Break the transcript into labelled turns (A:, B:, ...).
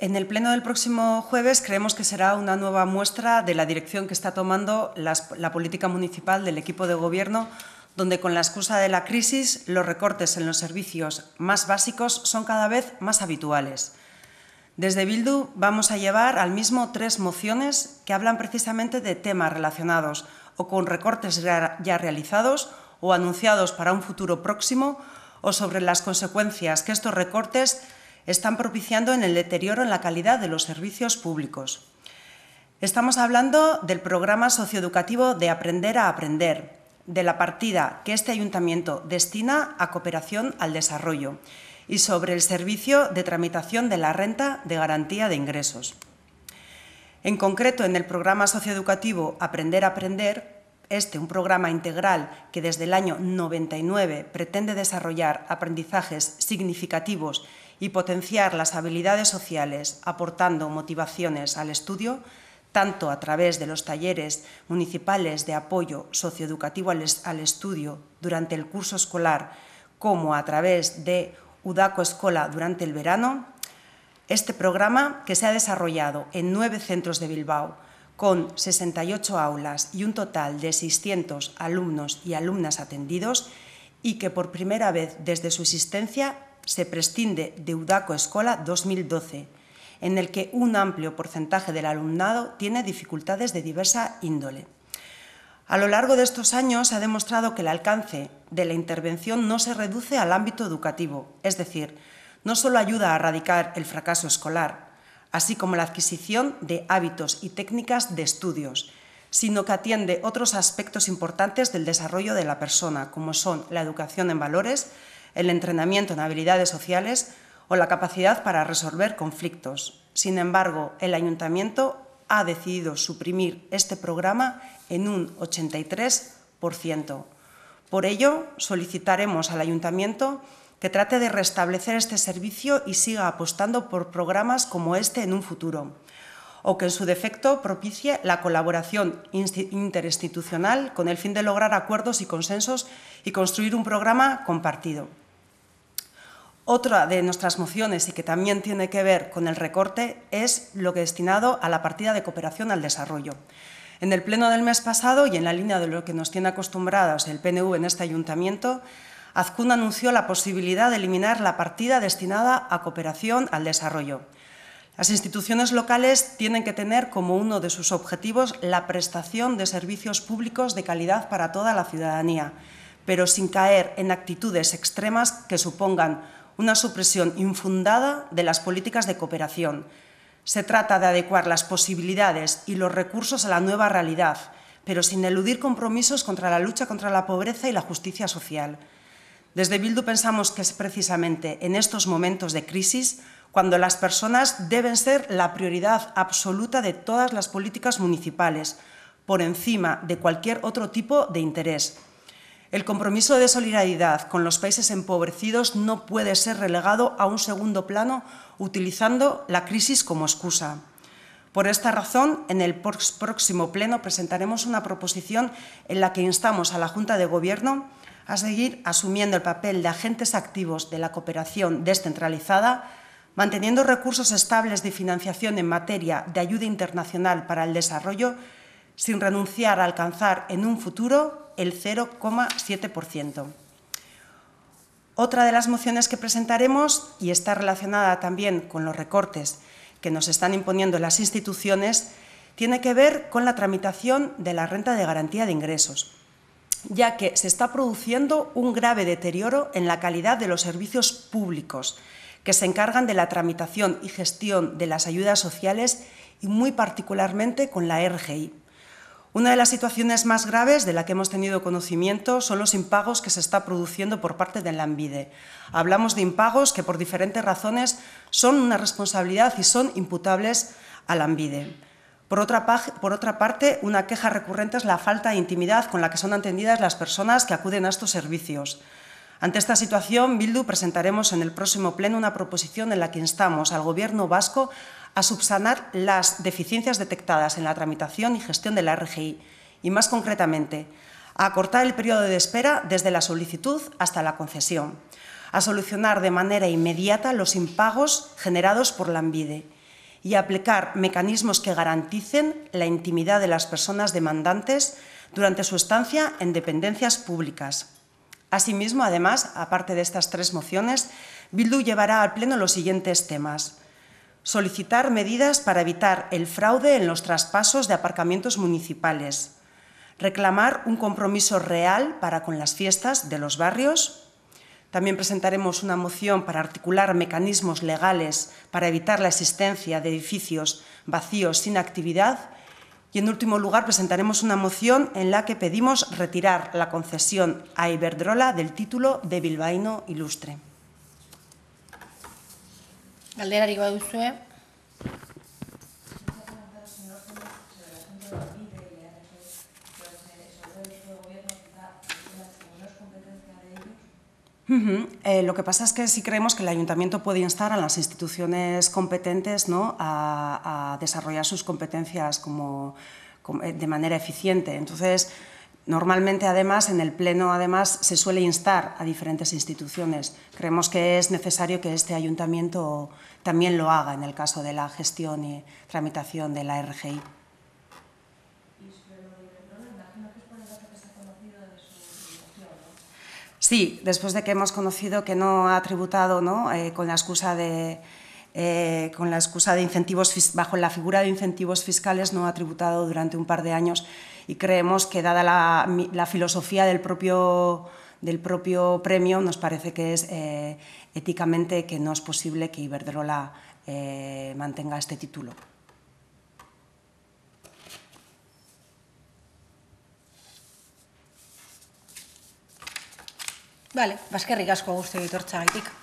A: En el pleno del próximo jueves creemos que será una nueva muestra de la dirección que está tomando la política municipal del equipo de gobierno, donde con la excusa de la crisis los recortes en los servicios más básicos son cada vez más habituales. Desde Bildu vamos a llevar al mismo tres mociones que hablan precisamente de temas relacionados o con recortes ya realizados o anunciados para un futuro próximo o sobre las consecuencias que estos recortes están propiciando en el deterioro en la calidad de los servicios públicos. Estamos hablando del programa socioeducativo de Aprender a Aprender, de la partida que este ayuntamiento destina a cooperación al desarrollo y sobre el servicio de tramitación de la renta de garantía de ingresos. En concreto, en el programa socioeducativo Aprender a Aprender, este, un programa integral que desde el año 99 pretende desarrollar aprendizajes significativos y potenciar las habilidades sociales aportando motivaciones al estudio, tanto a través de los talleres municipales de apoyo socioeducativo al, estudio durante el curso escolar como a través de Udaco Escola durante el verano, este programa que se ha desarrollado en nueve centros de Bilbao con 68 aulas y un total de 600 alumnos y alumnas atendidos y que por primera vez desde su existencia se prescinde de Udaco Escola 2012, en el que un amplio porcentaje del alumnado tiene dificultades de diversa índole. A lo largo de estos años se ha demostrado que el alcance de la intervención no se reduce al ámbito educativo, es decir, no solo ayuda a erradicar el fracaso escolar, así como la adquisición de hábitos y técnicas de estudios, sino que atiende otros aspectos importantes del desarrollo de la persona, como son la educación en valores, el entrenamiento en habilidades sociales o la capacidad para resolver conflictos. Sin embargo, el ayuntamiento ha decidido suprimir este programa en un 83%. Por ello, solicitaremos al ayuntamiento que trate de restablecer este servicio y siga apostando por programas como este en un futuro, o que en su defecto propicie la colaboración interinstitucional con el fin de lograr acuerdos y consensos y construir un programa compartido. Otra de nuestras mociones y que también tiene que ver con el recorte es lo destinado a la partida de cooperación al desarrollo. En el pleno del mes pasado y en la línea de lo que nos tiene acostumbrados el PNV en este ayuntamiento, Azcún anunció la posibilidad de eliminar la partida destinada a cooperación al desarrollo. Las instituciones locales tienen que tener como uno de sus objetivos la prestación de servicios públicos de calidad para toda la ciudadanía, pero sin caer en actitudes extremas que supongan una supresión infundada de las políticas de cooperación. Se trata de adecuar las posibilidades y los recursos a la nueva realidad, pero sin eludir compromisos contra la lucha contra la pobreza y la justicia social. Desde Bildu pensamos que es precisamente en estos momentos de crisis cuando las personas deben ser la prioridad absoluta de todas las políticas municipales, por encima de cualquier otro tipo de interés. El compromiso de solidaridad con los países empobrecidos no puede ser relegado a un segundo plano utilizando la crisis como excusa. Por esta razón, en el próximo Pleno presentaremos una proposición en la que instamos a la Junta de Gobierno a seguir asumiendo el papel de agentes activos de la cooperación descentralizada, manteniendo recursos estables de financiación en materia de ayuda internacional para el desarrollo, sin renunciar a alcanzar en un futuro el 0,7%. Otra de las mociones que presentaremos, y está relacionada también con los recortes que nos están imponiendo las instituciones, tiene que ver con la tramitación de la renta de garantía de ingresos, ya que se está produciendo un grave deterioro en la calidad de los servicios públicos que se encargan de la tramitación y gestión de las ayudas sociales y muy particularmente con la RGI. Una de las situaciones más graves de la que hemos tenido conocimiento son los impagos que se está produciendo por parte de la ANVIDE. Hablamos de impagos que por diferentes razones son una responsabilidad y son imputables a la ANVIDE. por otra parte, una queja recurrente es la falta de intimidad con la que son atendidas las personas que acuden a estos servicios. Ante esta situación, Bildu presentaremos en el próximo pleno una proposición en la que instamos al Gobierno vasco a subsanar las deficiencias detectadas en la tramitación y gestión de la RGI y, más concretamente, a acortar el periodo de espera desde la solicitud hasta la concesión, a solucionar de manera inmediata los impagos generados por la ANVIDE y a aplicar mecanismos que garanticen la intimidad de las personas demandantes durante su estancia en dependencias públicas. Asimismo, además, aparte de estas tres mociones, Bildu llevará al Pleno los siguientes temas. Solicitar medidas para evitar el fraude en los traspasos de aparcamientos municipales. Reclamar un compromiso real para con las fiestas de los barrios. También presentaremos una moción para articular mecanismos legales para evitar la existencia de edificios vacíos sin actividad y en último lugar, presentaremos una moción en la que pedimos retirar la concesión a Iberdrola del título de bilbaíno ilustre. Eh, lo que pasa es que sí creemos que el ayuntamiento puede instar a las instituciones competentes a, desarrollar sus competencias eh, de manera eficiente. Entonces, normalmente además en el pleno además se suele instar a diferentes instituciones. Creemos que es necesario que este ayuntamiento también lo haga en el caso de la gestión y tramitación de la RGI. Sí, después de que hemos conocido que no ha tributado eh, con, la excusa de, eh, con la excusa de incentivos bajo la figura de incentivos fiscales no ha tributado durante un par de años y creemos que dada la, filosofía del propio premio nos parece que es eh, éticamente que no es posible que Iberdrola mantenga este título. Baskerrik ba, asko guzti ditortza gaitik.